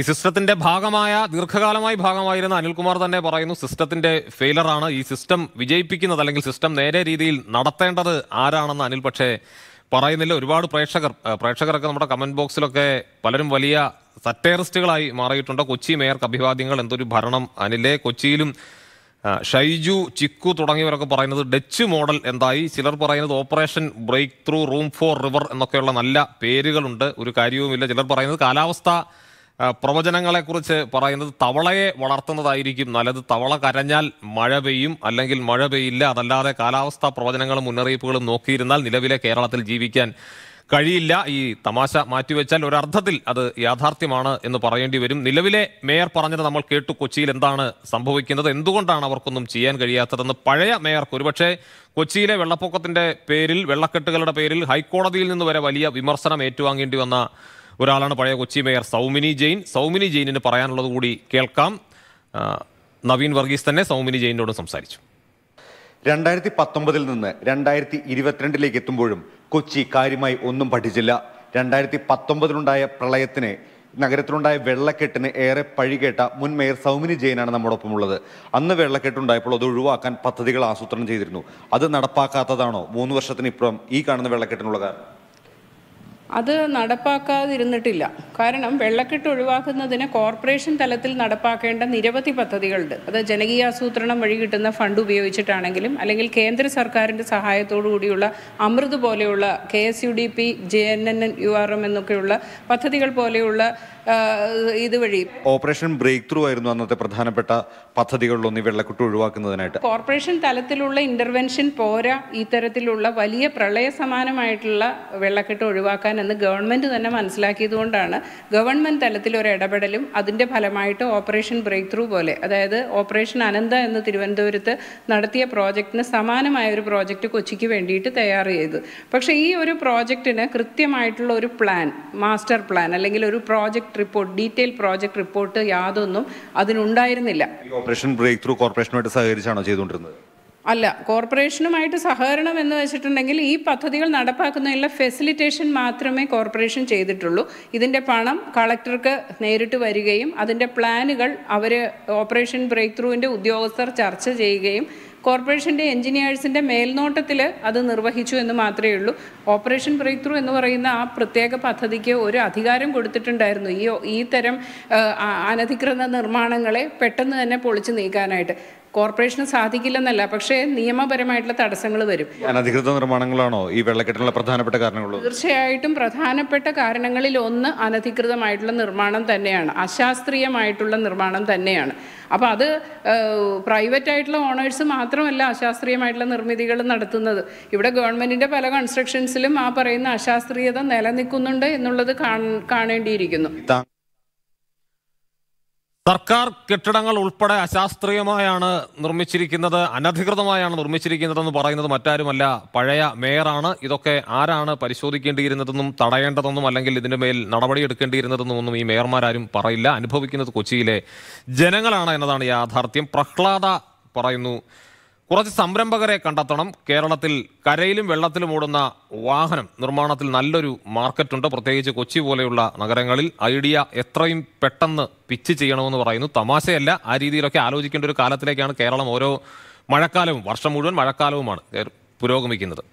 ഈ സിസ്റ്റത്തിന്റെ ഭാഗമായ ദീർഘകാലമായി ഭാഗമായിരുന്ന അനിൽകുമാർ തന്നെ പറയുന്നു സിസ്റ്റത്തിന്റെ ഫെയിലറാണ് ഈ സിസ്റ്റം വിജയിപ്പിക്കുന്നത് അല്ലെങ്കിൽ സിസ്റ്റം നേരെ രീതിയിൽ നടത്തേണ്ടത് ആരാണെന്ന് അനിൽ പക്ഷേ പറയുന്നില്ല ഒരുപാട് പ്രേക്ഷകർ പ്രേക്ഷകരൊക്കെ നമ്മുടെ കമന്റ് ബോക്സിലൊക്കെ പലരും വലിയ സറ്റേറിസ്റ്റുകളായി മാറിയിട്ടുണ്ട് കൊച്ചി മേയർക്ക് അഭിവാദ്യങ്ങൾ എന്തൊരു ഭരണം അനിലെ കൊച്ചിയിലും ഷൈജു ചിക്കു തുടങ്ങിയവരൊക്കെ പറയുന്നത് ഡച്ച് മോഡൽ എന്തായി ചിലർ പറയുന്നത് operation break through room for river എന്നൊക്കെയുള്ള നല്ല പേരുകളുണ്ട് ഒരു കാര്യവുമില്ല ചിലർ പറയുന്നത് കാലാവസ്ഥ പ്രവചനങ്ങളെക്കുറിച്ച് പറയുന്നത് തവളയെ വളർത്തുന്നതായിരിക്കും നല്ലത് തവള കരഞ്ഞാൽ മഴ പെയ്യും അല്ലെങ്കിൽ മഴ പെയ്യില്ല അതല്ലാതെ കാലാവസ്ഥാ പ്രവചനങ്ങളും മുന്നറിയിപ്പുകളും നോക്കിയിരുന്നാൽ നിലവിലെ കേരളത്തിൽ ജീവിക്കാൻ കഴിയില്ല ഈ തമാശ മാറ്റിവെച്ചാൽ ഒരർത്ഥത്തിൽ അത് യാഥാർത്ഥ്യമാണ് എന്ന് പറയേണ്ടി വരും നിലവിലെ മേയർ പറഞ്ഞത് നമ്മൾ കേട്ടു കൊച്ചിയിൽ എന്താണ് സംഭവിക്കുന്നത് എന്തുകൊണ്ടാണ് അവർക്കൊന്നും ചെയ്യാൻ കഴിയാത്തതെന്ന് പഴയ മേയർക്ക് ഒരുപക്ഷെ കൊച്ചിയിലെ വെള്ളപ്പൊക്കത്തിന്റെ പേരിൽ വെള്ളക്കെട്ടുകളുടെ പേരിൽ ഹൈക്കോടതിയിൽ നിന്ന് വരെ വലിയ വിമർശനം ഏറ്റുവാങ്ങേണ്ടി വന്ന ഒരാളാണ് പഴയ കൊച്ചി മേയർ സൗമിനി ജെയിൻ സൗമിനി ജെയിനിന് പറയാനുള്ളത് കൂടി കേൾക്കാം നവീൻ വർഗീസ് തന്നെ സൗമിനി ജെയിനോട് സംസാരിച്ചു രണ്ടായിരത്തി പത്തൊമ്പതിൽ നിന്ന് രണ്ടായിരത്തി ഇരുപത്തിരണ്ടിലേക്ക് എത്തുമ്പോഴും കൊച്ചി കാര്യമായി ഒന്നും പഠിച്ചില്ല രണ്ടായിരത്തി പത്തൊമ്പതിലുണ്ടായ പ്രളയത്തിന് നഗരത്തിലുണ്ടായ വെള്ളക്കെട്ടിന് ഏറെ പഴികേട്ട മുൻ മേയർ സൗമിനി ജെയിനാണ് നമ്മോടൊപ്പം ഉള്ളത് അന്ന് വെള്ളക്കെട്ടുണ്ടായപ്പോൾ അത് ഒഴിവാക്കാൻ പദ്ധതികൾ ആസൂത്രണം ചെയ്തിരുന്നു അത് നടപ്പാക്കാത്തതാണോ മൂന്ന് വർഷത്തിന് ഇപ്പുറം ഈ കാണുന്ന വെള്ളക്കെട്ടിനുള്ള കാരണം അത് നടപ്പാക്കാതിരുന്നിട്ടില്ല കാരണം വെള്ളക്കെട്ട് ഒഴിവാക്കുന്നതിന് കോർപ്പറേഷൻ തലത്തിൽ നടപ്പാക്കേണ്ട നിരവധി പദ്ധതികളുണ്ട് അത് ജനകീയ ആസൂത്രണം വഴി കിട്ടുന്ന ഫണ്ട് ഉപയോഗിച്ചിട്ടാണെങ്കിലും അല്ലെങ്കിൽ കേന്ദ്ര സർക്കാരിൻ്റെ സഹായത്തോടു കൂടിയുള്ള അമൃത് പോലെയുള്ള K S U D P J N N N U R M എന്നൊക്കെയുള്ള പദ്ധതികൾ പോലെയുള്ള ഇതുവഴി ഓപ്പറേഷൻ ബ്രേക്ക് ത്രൂ ആയിരുന്നു അന്നത്തെ പ്രധാനപ്പെട്ട പദ്ധതികളിലൊന്ന് വെള്ളക്കെട്ട് ഒഴിവാക്കുന്നതിനായിട്ട് കോർപ്പറേഷൻ തലത്തിലുള്ള ഇന്റർവെൻഷൻ പോരാ ഇത്തരത്തിലുള്ള വലിയ പ്രളയ സമാനമായിട്ടുള്ള വെള്ളക്കെട്ട് ഒഴിവാക്കാൻ പ്രശ്നമാണെന്ന് ഗവൺമെൻറ് തന്നെ മനസ്സിലാക്കിയതുകൊണ്ടാണ് ഗവൺമെൻറ് തലത്തിൽ ഒരു ഇടപെടലും അതിൻ്റെ ഫലമായിട്ട് ഓപ്പറേഷൻ ബ്രേക്ക് ത്രൂ പോലെ അതായത് ഓപ്പറേഷൻ അനന്ത എന്ന് തിരുവനന്തപുരത്ത് നടത്തിയ പ്രോജക്റ്റിന് സമാനമായ ഒരു പ്രോജക്റ്റ് കൊച്ചിക്ക് വേണ്ടിയിട്ട് തയ്യാർ ചെയ്തു പക്ഷേ ഈ ഒരു പ്രോജക്റ്റിന് കൃത്യമായിട്ടുള്ള ഒരു പ്ലാൻ മാസ്റ്റർ പ്ലാൻ അല്ലെങ്കിൽ ഒരു project report detail project report യാതൊന്നും അതിനുണ്ടായിരുന്നില്ല ഓപ്പറേഷൻ ബ്രേക്ക് ത്രൂ കോർപ്പറേഷനുമായിട്ട് സഹകരിച്ചാണോ ചെയ്തുകൊണ്ടിരുന്നത് അല്ല കോർപ്പറേഷനുമായിട്ട് സഹകരണം എന്ന് വെച്ചിട്ടുണ്ടെങ്കിൽ ഈ പദ്ധതികൾ നടപ്പാക്കുന്നതിനുള്ള ഫെസിലിറ്റേഷൻ മാത്രമേ കോർപ്പറേഷൻ ചെയ്തിട്ടുള്ളൂ ഇതിൻ്റെ പണം കളക്ടർക്ക് നേരിട്ട് വരികയും അതിൻ്റെ പ്ലാനുകൾ അവർ ഓപ്പറേഷൻ ബ്രേക്ക് ത്രൂവിൻ്റെ ഉദ്യോഗസ്ഥർ ചർച്ച ചെയ്യുകയും കോർപ്പറേഷൻ്റെ എൻജിനീയേഴ്സിൻ്റെ മേൽനോട്ടത്തിൽ അത് നിർവഹിച്ചു എന്ന് മാത്രമേ ഉള്ളൂ ഓപ്പറേഷൻ ബ്രേക്ക് ത്രൂ എന്ന് പറയുന്ന ആ പ്രത്യേക പദ്ധതിക്ക് ഒരു അധികാരം കൊടുത്തിട്ടുണ്ടായിരുന്നു ഈ ഈ തരം അനധികൃത നിർമ്മാണങ്ങളെ പെട്ടെന്ന് തന്നെ പൊളിച്ചു നീക്കാനായിട്ട് കോർപ്പറേഷന് സാധിക്കില്ലെന്നല്ല പക്ഷേ നിയമപരമായിട്ടുള്ള തടസ്സങ്ങൾ വരും അനധികൃത നിർമ്മാണങ്ങളാണോ ഈ വെള്ളക്കെട്ടുള്ള പ്രധാനപ്പെട്ട കാരണങ്ങൾ തീർച്ചയായിട്ടും പ്രധാനപ്പെട്ട കാരണങ്ങളിൽ ഒന്ന് അനധികൃതമായിട്ടുള്ള നിർമ്മാണം തന്നെയാണ് അശാസ്ത്രീയമായിട്ടുള്ള നിർമ്മാണം തന്നെയാണ് അപ്പോൾ അത് പ്രൈവറ്റ് ആയിട്ടുള്ള ഓണേഴ്സ് മാത്രം മാത്രമല്ല അശാസ്ത്രീയമായിട്ടുള്ള നിർമ്മിതികൾ നടത്തുന്നത് ഇവിടെ ഗവൺമെൻറ്റിൻ്റെ പല കൺസ്ട്രക്ഷൻസിലും ആ പറയുന്ന അശാസ്ത്രീയത നിലനിൽക്കുന്നുണ്ട് എന്നുള്ളത് കാണേണ്ടിയിരിക്കുന്നു സർക്കാർ കെട്ടിടങ്ങൾ ഉൾപ്പെടെ അശാസ്ത്രീയമായാണ് നിർമ്മിച്ചിരിക്കുന്നത് അനധികൃതമായാണ് നിർമ്മിച്ചിരിക്കുന്നതെന്ന് പറയുന്നത് മറ്റാരുമല്ല പഴയ മേയറാണ് ഇതൊക്കെ ആരാണ് പരിശോധിക്കേണ്ടിയിരുന്നതെന്നും തടയേണ്ടതെന്നും അല്ലെങ്കിൽ ഇതിൻ്റെ മേൽ നടപടിയെടുക്കേണ്ടിയിരുന്നതെന്നും ഒന്നും ഈ മേയർമാരാരും പറയില്ല അനുഭവിക്കുന്നത് കൊച്ചിയിലെ ജനങ്ങളാണ് എന്നതാണ് യാഥാർത്ഥ്യം പ്രഹ്ലാദ പറയുന്നു കുറച്ച് സംരംഭകരെ കണ്ടെത്തണം കേരളത്തിൽ കരയിലും വെള്ളത്തിലും ഓടുന്ന വാഹനം നിർമ്മാണത്തിൽ നല്ലൊരു മാർക്കറ്റുണ്ട് പ്രത്യേകിച്ച് കൊച്ചി പോലെയുള്ള നഗരങ്ങളിൽ ഐഡിയ എത്രയും പെട്ടെന്ന് പിച്ച് ചെയ്യണമെന്ന് പറയുന്നു തമാശയല്ല ആ രീതിയിലൊക്കെ ആലോചിക്കേണ്ട ഒരു കാലത്തിലേക്കാണ് കേരളം ഓരോ മഴക്കാലവും വർഷം മുഴുവൻ മഴക്കാലവുമാണ് പുരോഗമിക്കുന്നത്